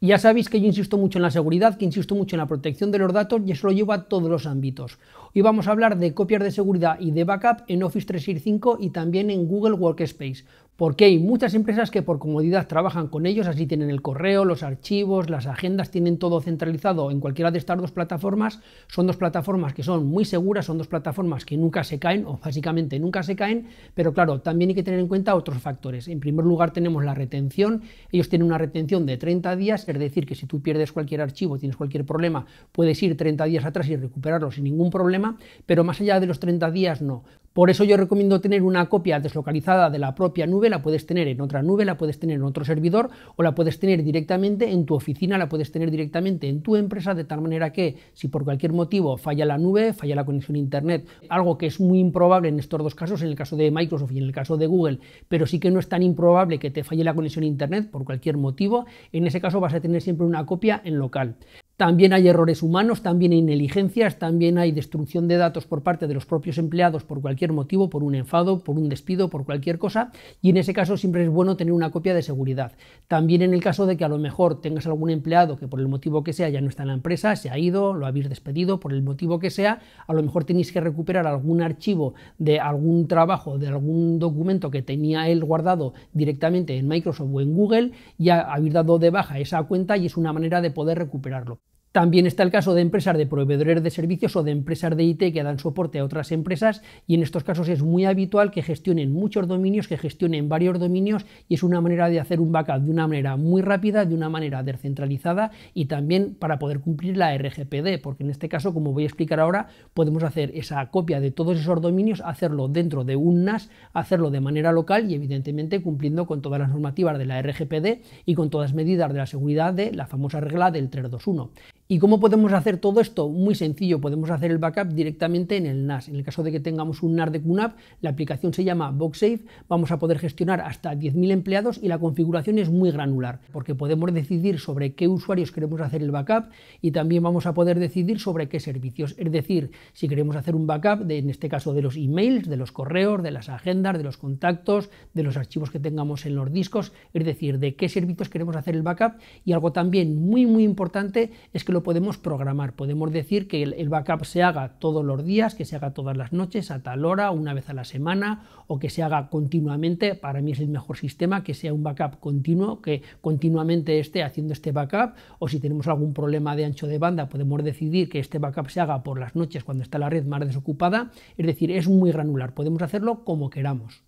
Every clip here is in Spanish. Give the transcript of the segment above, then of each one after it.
ya sabéis que yo insisto mucho en la seguridad, que insisto mucho en la protección de los datos y eso lo llevo a todos los ámbitos. Hoy vamos a hablar de copias de seguridad y de backup en Office 365 y también en Google Workspace. Porque hay muchas empresas que por comodidad trabajan con ellos, así tienen el correo, los archivos, las agendas, tienen todo centralizado en cualquiera de estas dos plataformas. Son dos plataformas que son muy seguras, son dos plataformas que nunca se caen o básicamente nunca se caen, pero claro, también hay que tener en cuenta otros factores. En primer lugar tenemos la retención, ellos tienen una retención de 30 días, es decir, que si tú pierdes cualquier archivo, tienes cualquier problema, puedes ir 30 días atrás y recuperarlo sin ningún problema, pero más allá de los 30 días no, por eso yo recomiendo tener una copia deslocalizada de la propia nube, la puedes tener en otra nube, la puedes tener en otro servidor o la puedes tener directamente en tu oficina, la puedes tener directamente en tu empresa, de tal manera que si por cualquier motivo falla la nube, falla la conexión a Internet, algo que es muy improbable en estos dos casos, en el caso de Microsoft y en el caso de Google, pero sí que no es tan improbable que te falle la conexión a Internet por cualquier motivo, en ese caso vas a tener siempre una copia en local. También hay errores humanos, también hay negligencias, también hay destrucción de datos por parte de los propios empleados por cualquier motivo, por un enfado, por un despido, por cualquier cosa, y en ese caso siempre es bueno tener una copia de seguridad. También en el caso de que a lo mejor tengas algún empleado que por el motivo que sea ya no está en la empresa, se ha ido, lo habéis despedido, por el motivo que sea, a lo mejor tenéis que recuperar algún archivo de algún trabajo, de algún documento que tenía él guardado directamente en Microsoft o en Google, ya habéis dado de baja esa cuenta y es una manera de poder recuperarlo. También está el caso de empresas de proveedores de servicios o de empresas de IT que dan soporte a otras empresas y en estos casos es muy habitual que gestionen muchos dominios, que gestionen varios dominios y es una manera de hacer un backup de una manera muy rápida, de una manera descentralizada y también para poder cumplir la RGPD, porque en este caso, como voy a explicar ahora, podemos hacer esa copia de todos esos dominios, hacerlo dentro de un NAS, hacerlo de manera local y evidentemente cumpliendo con todas las normativas de la RGPD y con todas las medidas de la seguridad de la famosa regla del 321. ¿Y cómo podemos hacer todo esto? Muy sencillo, podemos hacer el backup directamente en el NAS. En el caso de que tengamos un NAS de QNAP, la aplicación se llama BoxSafe, vamos a poder gestionar hasta 10.000 empleados y la configuración es muy granular, porque podemos decidir sobre qué usuarios queremos hacer el backup y también vamos a poder decidir sobre qué servicios. Es decir, si queremos hacer un backup, en este caso de los emails, de los correos, de las agendas, de los contactos, de los archivos que tengamos en los discos, es decir, de qué servicios queremos hacer el backup y algo también muy muy importante es que podemos programar. Podemos decir que el, backup se haga todos los días, que se haga todas las noches, a tal hora, una vez a la semana, o que se haga continuamente. Para mí es el mejor sistema que sea un backup continuo, que continuamente esté haciendo este backup. O si tenemos algún problema de ancho de banda, podemos decidir que este backup se haga por las noches cuando está la red más desocupada. Es decir, es muy granular. Podemos hacerlo como queramos.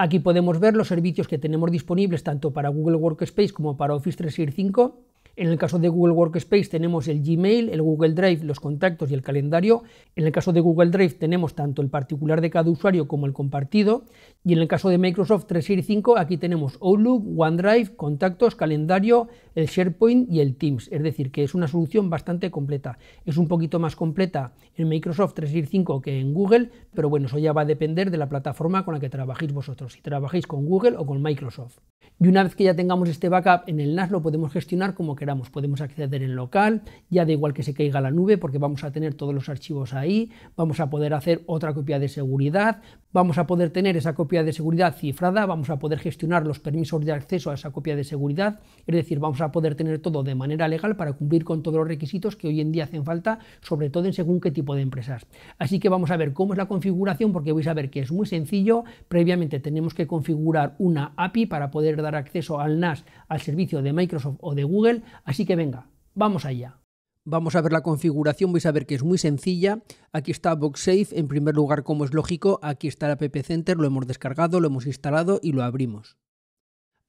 Aquí podemos ver los servicios que tenemos disponibles tanto para Google Workspace como para Office 365 en el caso de Google Workspace tenemos el Gmail, el Google Drive, los contactos y el calendario. En el caso de Google Drive tenemos tanto el particular de cada usuario como el compartido. Y en el caso de Microsoft 365 aquí tenemos Outlook, OneDrive, contactos, calendario, el SharePoint y el Teams. Es decir, que es una solución bastante completa. Es un poquito más completa en Microsoft 365 que en Google, pero bueno, eso ya va a depender de la plataforma con la que trabajéis vosotros, si trabajáis con Google o con Microsoft. Y una vez que ya tengamos este backup en el NAS lo podemos gestionar como que, Podemos acceder en local, ya da igual que se caiga la nube porque vamos a tener todos los archivos ahí, vamos a poder hacer otra copia de seguridad, vamos a poder tener esa copia de seguridad cifrada, vamos a poder gestionar los permisos de acceso a esa copia de seguridad, es decir, vamos a poder tener todo de manera legal para cumplir con todos los requisitos que hoy en día hacen falta, sobre todo en según qué tipo de empresas. Así que vamos a ver cómo es la configuración porque vais a ver que es muy sencillo, previamente tenemos que configurar una API para poder dar acceso al NAS al servicio de Microsoft o de Google, así que venga, vamos allá. Vamos a ver la configuración, vais a ver que es muy sencilla. Aquí está BoxSafe, en primer lugar, como es lógico, aquí está la App Center, lo hemos descargado, lo hemos instalado y lo abrimos.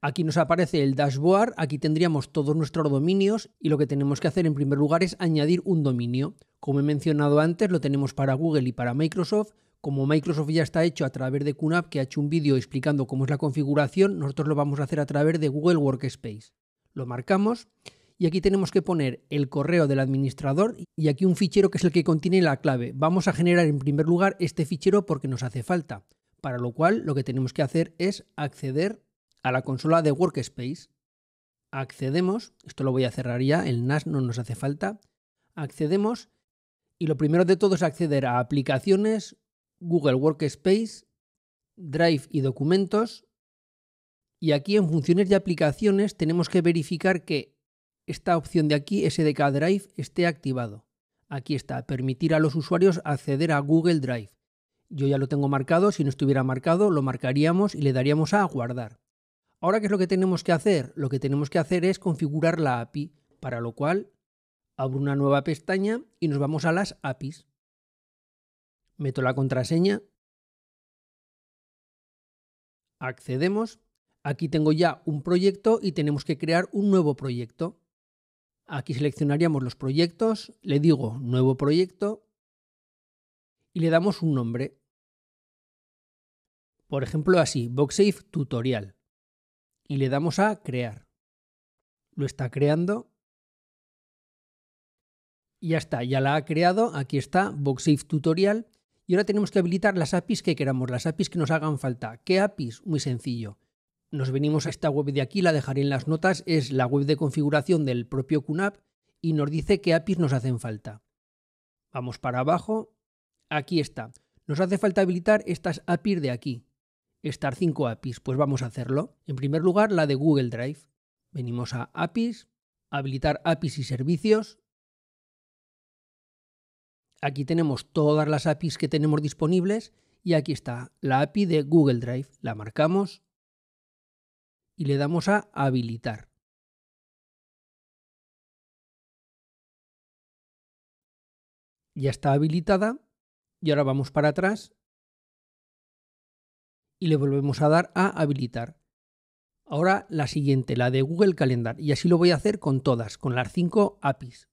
Aquí nos aparece el dashboard, aquí tendríamos todos nuestros dominios y lo que tenemos que hacer en primer lugar es añadir un dominio. Como he mencionado antes, lo tenemos para Google y para Microsoft, como Microsoft ya está hecho a través de QNAP, que ha hecho un vídeo explicando cómo es la configuración, nosotros lo vamos a hacer a través de Google Workspace. Lo marcamos y aquí tenemos que poner el correo del administrador y aquí un fichero que es el que contiene la clave. Vamos a generar en primer lugar este fichero porque nos hace falta, para lo cual lo que tenemos que hacer es acceder a la consola de Workspace. Accedemos, esto lo voy a cerrar ya, el NAS no nos hace falta. Accedemos y lo primero de todo es acceder a aplicaciones, Google Workspace, Drive y Documentos. Y aquí en funciones de aplicaciones tenemos que verificar que esta opción de aquí, SDK Drive, esté activado. Aquí está, permitir a los usuarios acceder a Google Drive. Yo ya lo tengo marcado, si no estuviera marcado lo marcaríamos y le daríamos a guardar. Ahora, ¿qué es lo que tenemos que hacer? Lo que tenemos que hacer es configurar la API, para lo cual abro una nueva pestaña y nos vamos a las APIs meto la contraseña, accedemos, aquí tengo ya un proyecto y tenemos que crear un nuevo proyecto. Aquí seleccionaríamos los proyectos, le digo nuevo proyecto y le damos un nombre. Por ejemplo, así, BoxSafe Tutorial. Y le damos a crear. Lo está creando. Y ya está, ya la ha creado. Aquí está BoxSafe Tutorial y ahora tenemos que habilitar las APIs que queramos, las APIs que nos hagan falta. ¿Qué APIs? Muy sencillo. Nos venimos a esta web de aquí, la dejaré en las notas, es la web de configuración del propio QNAP y nos dice qué APIs nos hacen falta. Vamos para abajo, aquí está. Nos hace falta habilitar estas APIs de aquí, estar 5 APIs, pues vamos a hacerlo. En primer lugar, la de Google Drive. Venimos a APIs, habilitar APIs y servicios, Aquí tenemos todas las APIs que tenemos disponibles y aquí está la API de Google Drive. La marcamos y le damos a habilitar. Ya está habilitada y ahora vamos para atrás y le volvemos a dar a habilitar. Ahora la siguiente, la de Google Calendar, y así lo voy a hacer con todas, con las 5 APIs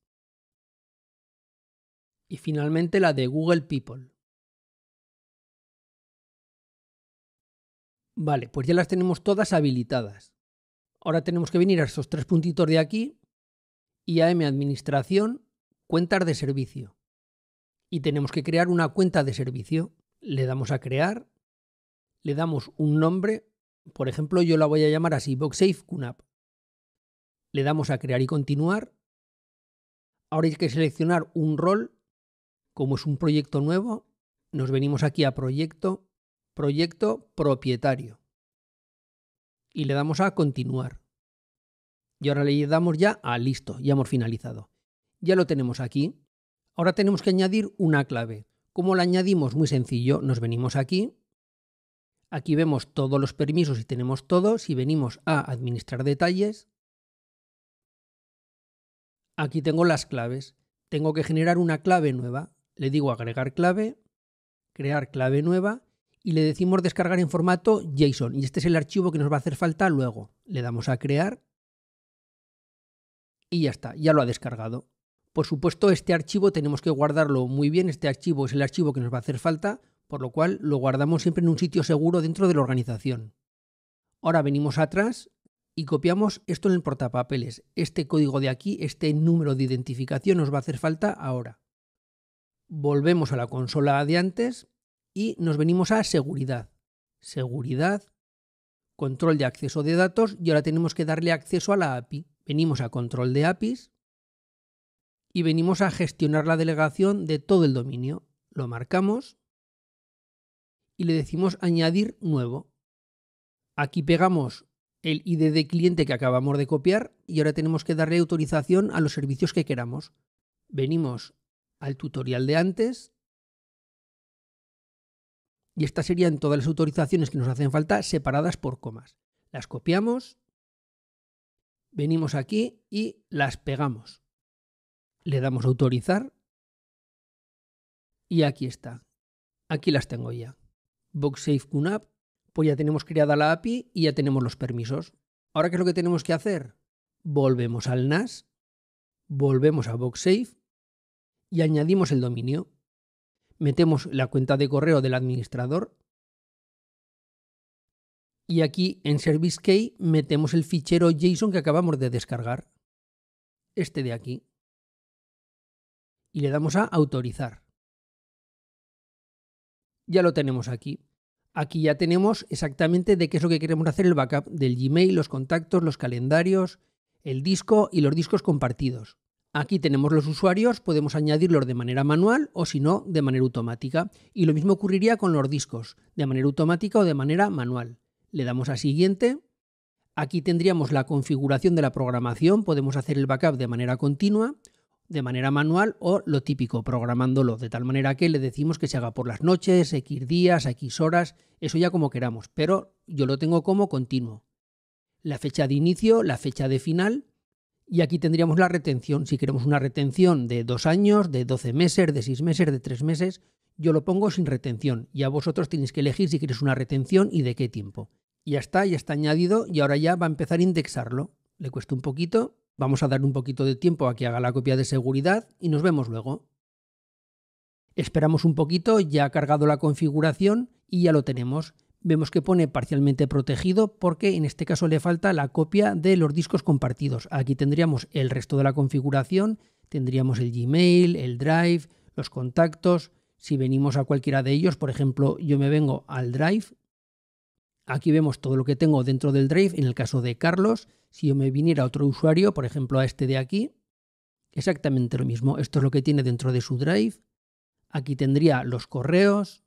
y finalmente la de Google People. Vale, pues ya las tenemos todas habilitadas. Ahora tenemos que venir a esos tres puntitos de aquí, y IAM Administración, Cuentas de Servicio. Y tenemos que crear una cuenta de servicio. Le damos a Crear, le damos un nombre, por ejemplo yo la voy a llamar así, BoxSafe Le damos a Crear y Continuar. Ahora hay que seleccionar un rol como es un proyecto nuevo, nos venimos aquí a proyecto, proyecto propietario. Y le damos a continuar. Y ahora le damos ya a ah, listo, ya hemos finalizado. Ya lo tenemos aquí. Ahora tenemos que añadir una clave. ¿Cómo la añadimos? Muy sencillo, nos venimos aquí. Aquí vemos todos los permisos y tenemos todos y venimos a administrar detalles. Aquí tengo las claves. Tengo que generar una clave nueva le digo agregar clave, crear clave nueva y le decimos descargar en formato JSON. Y este es el archivo que nos va a hacer falta luego. Le damos a crear y ya está, ya lo ha descargado. Por supuesto, este archivo tenemos que guardarlo muy bien. Este archivo es el archivo que nos va a hacer falta, por lo cual lo guardamos siempre en un sitio seguro dentro de la organización. Ahora venimos atrás y copiamos esto en el portapapeles. Este código de aquí, este número de identificación nos va a hacer falta ahora volvemos a la consola de antes y nos venimos a seguridad. Seguridad, control de acceso de datos y ahora tenemos que darle acceso a la API. Venimos a control de APIs y venimos a gestionar la delegación de todo el dominio. Lo marcamos y le decimos añadir nuevo. Aquí pegamos el ID de cliente que acabamos de copiar y ahora tenemos que darle autorización a los servicios que queramos. Venimos al tutorial de antes. Y estas serían todas las autorizaciones que nos hacen falta separadas por comas. Las copiamos, venimos aquí y las pegamos. Le damos autorizar y aquí está. Aquí las tengo ya. BoxSafe QNAP, pues ya tenemos creada la API y ya tenemos los permisos. Ahora, ¿qué es lo que tenemos que hacer? Volvemos al NAS, volvemos a BoxSafe y añadimos el dominio. Metemos la cuenta de correo del administrador y aquí en Service Key metemos el fichero JSON que acabamos de descargar, este de aquí, y le damos a autorizar. Ya lo tenemos aquí. Aquí ya tenemos exactamente de qué es lo que queremos hacer el backup del Gmail, los contactos, los calendarios, el disco y los discos compartidos. Aquí tenemos los usuarios, podemos añadirlos de manera manual o si no, de manera automática. Y lo mismo ocurriría con los discos, de manera automática o de manera manual. Le damos a siguiente. Aquí tendríamos la configuración de la programación, podemos hacer el backup de manera continua, de manera manual o lo típico, programándolo, de tal manera que le decimos que se haga por las noches, X días, X horas, eso ya como queramos, pero yo lo tengo como continuo. La fecha de inicio, la fecha de final, y aquí tendríamos la retención, si queremos una retención de dos años, de 12 meses, de 6 meses, de 3 meses, yo lo pongo sin retención y a vosotros tenéis que elegir si queréis una retención y de qué tiempo. Y ya está, ya está añadido y ahora ya va a empezar a indexarlo. Le cuesta un poquito, vamos a dar un poquito de tiempo a que haga la copia de seguridad y nos vemos luego. Esperamos un poquito, ya ha cargado la configuración y ya lo tenemos vemos que pone parcialmente protegido porque en este caso le falta la copia de los discos compartidos. Aquí tendríamos el resto de la configuración, tendríamos el Gmail, el Drive, los contactos. Si venimos a cualquiera de ellos, por ejemplo, yo me vengo al Drive. Aquí vemos todo lo que tengo dentro del Drive en el caso de Carlos. Si yo me viniera a otro usuario, por ejemplo a este de aquí, exactamente lo mismo. Esto es lo que tiene dentro de su Drive. Aquí tendría los correos,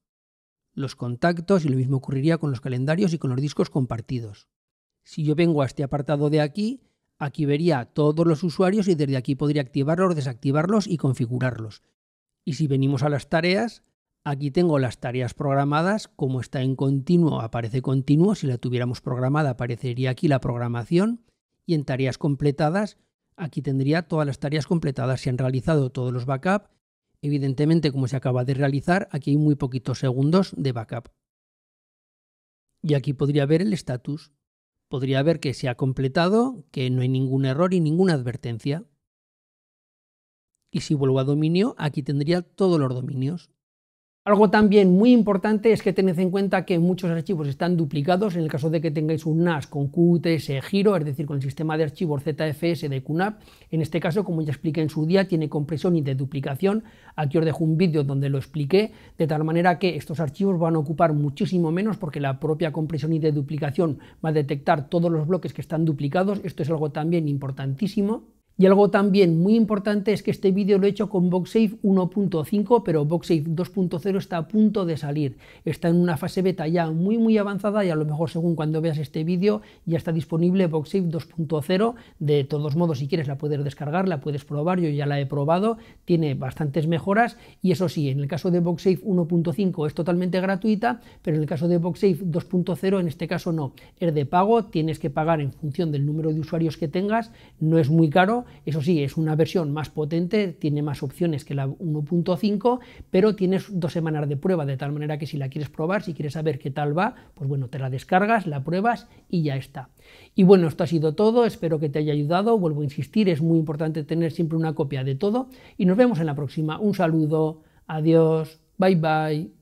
los contactos y lo mismo ocurriría con los calendarios y con los discos compartidos. Si yo vengo a este apartado de aquí, aquí vería todos los usuarios y desde aquí podría activarlos, desactivarlos y configurarlos. Y si venimos a las tareas, aquí tengo las tareas programadas, como está en continuo aparece continuo, si la tuviéramos programada aparecería aquí la programación y en tareas completadas aquí tendría todas las tareas completadas, se han realizado todos los backups Evidentemente, como se acaba de realizar, aquí hay muy poquitos segundos de backup. Y aquí podría ver el estatus. Podría ver que se ha completado, que no hay ningún error y ninguna advertencia. Y si vuelvo a dominio, aquí tendría todos los dominios. Algo también muy importante es que tened en cuenta que muchos archivos están duplicados en el caso de que tengáis un NAS con QTS giro, es decir, con el sistema de archivos ZFS de QNAP. En este caso, como ya expliqué en su día, tiene compresión y deduplicación. Aquí os dejo un vídeo donde lo expliqué, de tal manera que estos archivos van a ocupar muchísimo menos porque la propia compresión y deduplicación va a detectar todos los bloques que están duplicados. Esto es algo también importantísimo. Y algo también muy importante es que este vídeo lo he hecho con VoxSafe 1.5, pero VoxSafe 2.0 está a punto de salir. Está en una fase beta ya muy muy avanzada y a lo mejor según cuando veas este vídeo ya está disponible VoxSafe 2.0. De todos modos, si quieres la puedes descargar, la puedes probar, yo ya la he probado, tiene bastantes mejoras y eso sí, en el caso de VoxSafe 1.5 es totalmente gratuita, pero en el caso de VoxSafe 2.0 en este caso no, es de pago, tienes que pagar en función del número de usuarios que tengas, no es muy caro eso sí, es una versión más potente, tiene más opciones que la 1.5, pero tienes dos semanas de prueba, de tal manera que si la quieres probar, si quieres saber qué tal va, pues bueno, te la descargas, la pruebas y ya está. Y bueno, esto ha sido todo, espero que te haya ayudado, vuelvo a insistir, es muy importante tener siempre una copia de todo y nos vemos en la próxima. Un saludo, adiós, bye bye.